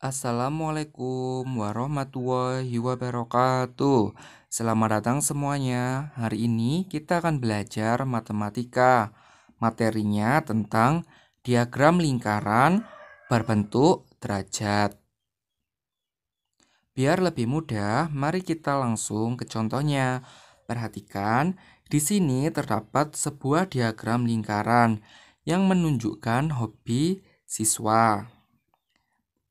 Assalamualaikum warahmatullahi wabarakatuh. Selamat datang semuanya. Hari ini kita akan belajar matematika. Materinya tentang diagram lingkaran berbentuk derajat. Biar lebih mudah, mari kita langsung ke contohnya. Perhatikan, di sini terdapat sebuah diagram lingkaran yang menunjukkan hobi siswa.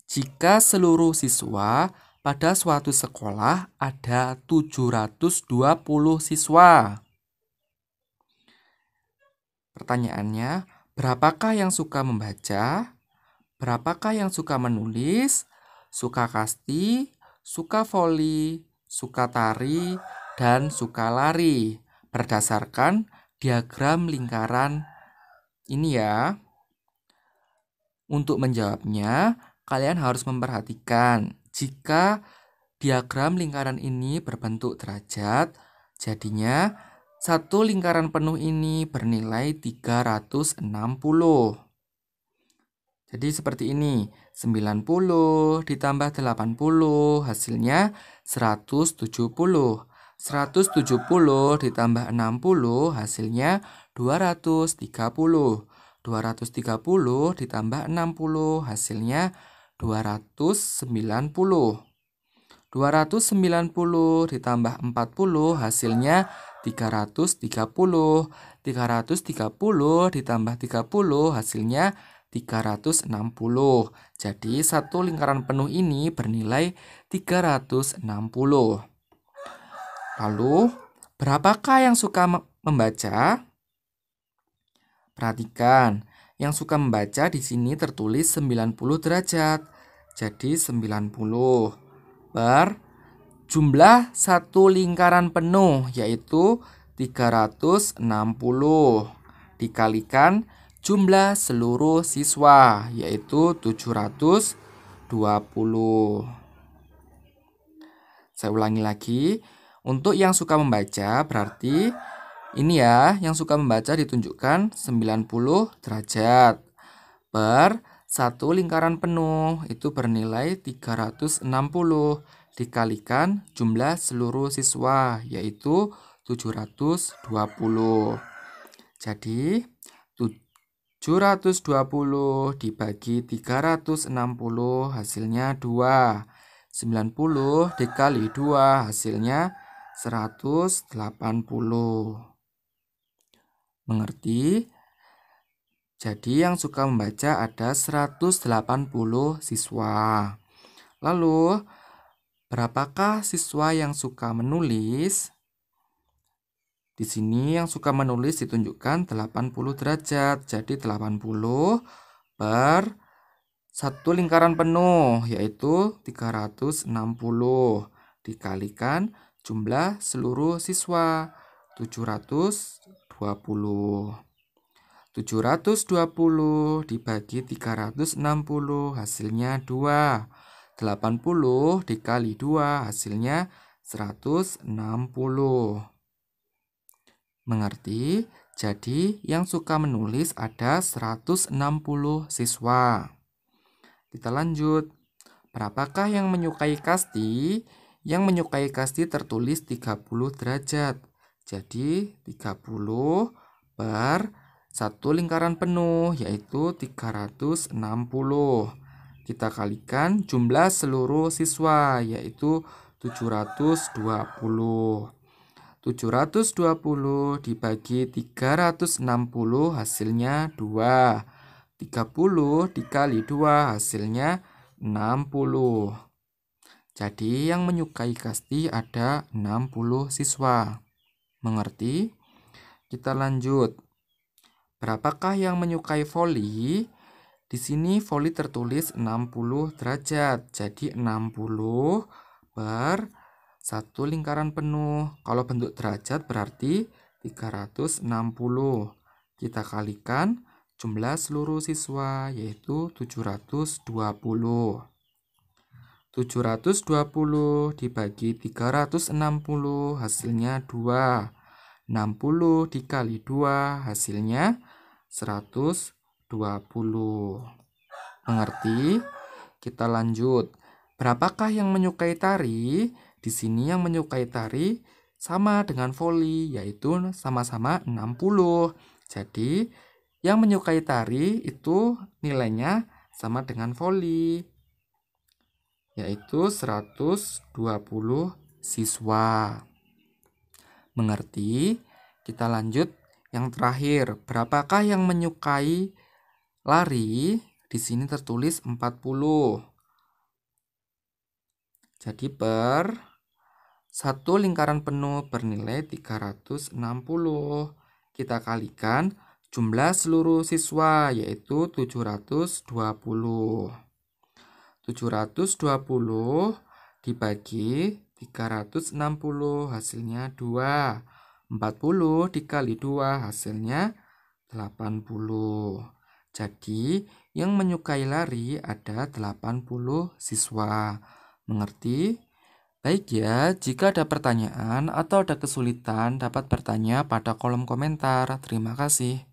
Jika seluruh siswa pada suatu sekolah ada 720 siswa. Pertanyaannya, berapakah yang suka membaca? Berapakah yang suka menulis? Suka kasti, suka voli, suka tari, dan suka lari. Berdasarkan diagram lingkaran ini ya. Untuk menjawabnya, kalian harus memperhatikan jika diagram lingkaran ini berbentuk derajat, jadinya satu lingkaran penuh ini bernilai 360. Jadi seperti ini, 90 ditambah 80 hasilnya 170. 170 ditambah 60 hasilnya 230. 230 ditambah 60 hasilnya 290. 290 ditambah 40 hasilnya 330. 330 ditambah 30 hasilnya 360. Jadi satu lingkaran penuh ini bernilai 360. Lalu, berapakah yang suka membaca? Perhatikan, yang suka membaca di sini tertulis 90 derajat. Jadi 90 per jumlah satu lingkaran penuh yaitu 360 dikalikan jumlah seluruh siswa yaitu 720. Saya ulangi lagi, untuk yang suka membaca berarti ini ya, yang suka membaca ditunjukkan 90 derajat per satu lingkaran penuh itu bernilai 360 dikalikan jumlah seluruh siswa yaitu 720. Jadi 720 dibagi 360 hasilnya 2. 90 dikali 2 hasilnya 180. Mengerti? Jadi yang suka membaca ada 180 siswa. Lalu, berapakah siswa yang suka menulis? Di sini yang suka menulis ditunjukkan 80 derajat. Jadi 80 per satu lingkaran penuh yaitu 360 dikalikan jumlah seluruh siswa 700 720 dibagi 360 hasilnya 2. 80 dikali 2 hasilnya 160. Mengerti? Jadi yang suka menulis ada 160 siswa. Kita lanjut. Berapakah yang menyukai kasti? Yang menyukai kasti tertulis 30 derajat. Jadi 30 per satu lingkaran penuh yaitu 360. Kita kalikan jumlah seluruh siswa yaitu 720. 720 dibagi 360 hasilnya 2. 30 dikali 2 hasilnya 60. Jadi yang menyukai kasti ada 60 siswa. Mengerti? Kita lanjut. Berapakah yang menyukai voli? Di sini voli tertulis 60 derajat. Jadi 60 per satu lingkaran penuh. Kalau bentuk derajat berarti 360. Kita kalikan jumlah seluruh siswa yaitu 720. 720 dibagi 360 hasilnya 2. 60 dikali 2 hasilnya 120. Mengerti? Kita lanjut. Berapakah yang menyukai tari? Di sini yang menyukai tari sama dengan voli yaitu sama-sama 60. Jadi yang menyukai tari itu nilainya sama dengan voli yaitu 120 siswa. Mengerti? Kita lanjut yang terakhir, berapakah yang menyukai lari? Di sini tertulis 40. Jadi per satu lingkaran penuh bernilai 360. Kita kalikan jumlah seluruh siswa yaitu 720. 720 dibagi 360 hasilnya 2 40 dikali 2 hasilnya 80 jadi yang menyukai lari ada 80 siswa mengerti? Baik ya, jika ada pertanyaan atau ada kesulitan dapat bertanya pada kolom komentar. Terima kasih.